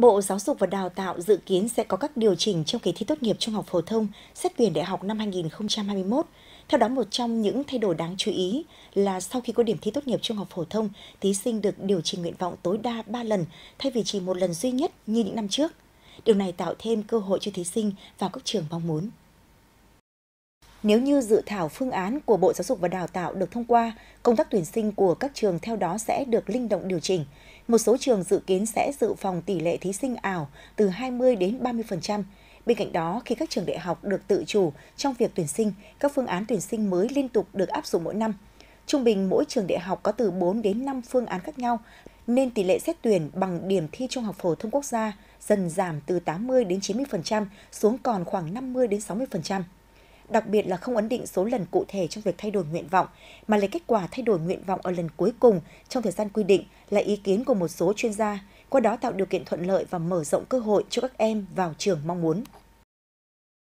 Bộ Giáo dục và Đào tạo dự kiến sẽ có các điều chỉnh trong kỳ thi tốt nghiệp trung học phổ thông, xét tuyển đại học năm 2021. Theo đó, một trong những thay đổi đáng chú ý là sau khi có điểm thi tốt nghiệp trung học phổ thông, thí sinh được điều chỉnh nguyện vọng tối đa 3 lần thay vì chỉ một lần duy nhất như những năm trước. Điều này tạo thêm cơ hội cho thí sinh vào các trường mong muốn. Nếu như dự thảo phương án của Bộ Giáo dục và Đào tạo được thông qua, công tác tuyển sinh của các trường theo đó sẽ được linh động điều chỉnh. Một số trường dự kiến sẽ dự phòng tỷ lệ thí sinh ảo từ 20 đến 30%. Bên cạnh đó, khi các trường đại học được tự chủ trong việc tuyển sinh, các phương án tuyển sinh mới liên tục được áp dụng mỗi năm. Trung bình mỗi trường đại học có từ 4 đến 5 phương án khác nhau, nên tỷ lệ xét tuyển bằng điểm thi Trung học phổ thông quốc gia dần giảm từ 80 đến 90% xuống còn khoảng 50 đến 60% đặc biệt là không ấn định số lần cụ thể trong việc thay đổi nguyện vọng, mà lấy kết quả thay đổi nguyện vọng ở lần cuối cùng trong thời gian quy định là ý kiến của một số chuyên gia, qua đó tạo điều kiện thuận lợi và mở rộng cơ hội cho các em vào trường mong muốn.